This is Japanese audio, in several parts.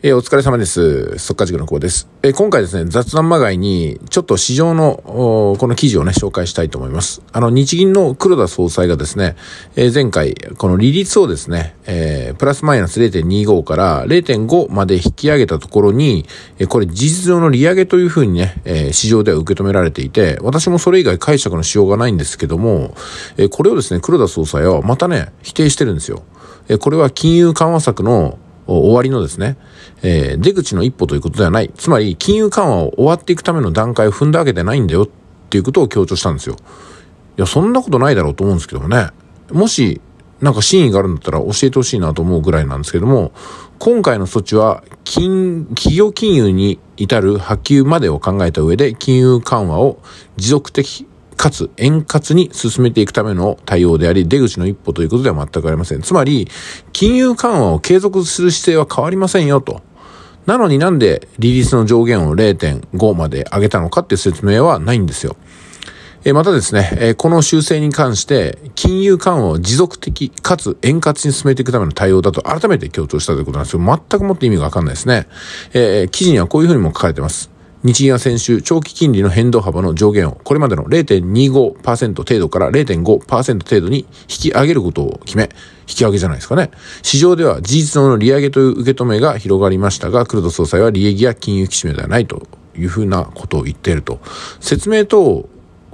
えー、お疲れ様です。速化塾の子です。えー、今回ですね、雑談まがいに、ちょっと市場の、この記事をね、紹介したいと思います。あの、日銀の黒田総裁がですね、えー、前回、この利率をですね、えプラスマイナス0.25から0.5まで引き上げたところに、えこれ事実上の利上げというふうにね、え市場では受け止められていて、私もそれ以外解釈のしようがないんですけども、えこれをですね、黒田総裁はまたね、否定してるんですよ。えこれは金融緩和策の終わりのですね、えー、出口の一歩ということではない。つまり、金融緩和を終わっていくための段階を踏んだわけではないんだよっていうことを強調したんですよ。いや、そんなことないだろうと思うんですけどもね。もし、なんか真意があるんだったら教えてほしいなと思うぐらいなんですけども、今回の措置は、金、企業金融に至る波及までを考えた上で、金融緩和を持続的かつ円滑に進めていくための対応であり、出口の一歩ということでは全くありません。つまり、金融緩和を継続する姿勢は変わりませんよと。なのになんでリリースの上限を0.5まで上げたのかっていう説明はないんですよ。えまたですね、えこの修正に関して、金融緩和を持続的かつ円滑に進めていくための対応だと改めて強調したということなんですけど、全くもって意味がわかんないですね。えー、記事にはこういうふうにも書かれてます。日銀は先週、長期金利の変動幅の上限をこれまでの0.25%程度から0.5%程度に引き上げることを決め、引き上げじゃないですかね。市場では事実上の利上げという受け止めが広がりましたが、黒田総裁は利益や金融引き締めではないというふうなことを言っていると。説明と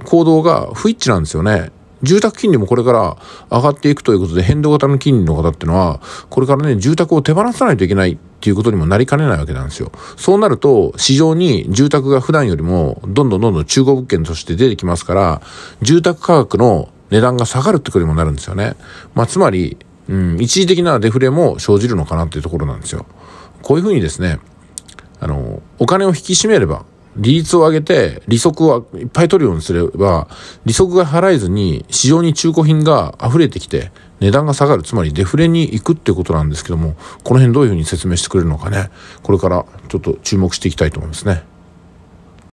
行動が不一致なんですよね。住宅金利もこれから上がっていくということで、変動型の金利の方っていうのは、これからね、住宅を手放さないといけないていうことにもなりかねないわけなんですよ。そうなると、市場に住宅が普段よりも、どんどんどんどん中古物件として出てきますから、住宅価格の値段が下がるってことにもなるんですよね。まあ、つまり、うん、一時的なデフレも生じるのかなっていうところなんですよ。こういうふうにですね、あの、お金を引き締めれば、利率を上げて、利息をいっぱい取るようにすれば、利息が払えずに、市場に中古品が溢れてきて、値段が下がる、つまりデフレに行くってことなんですけども、この辺どういうふうに説明してくれるのかね、これからちょっと注目していきたいと思いますね。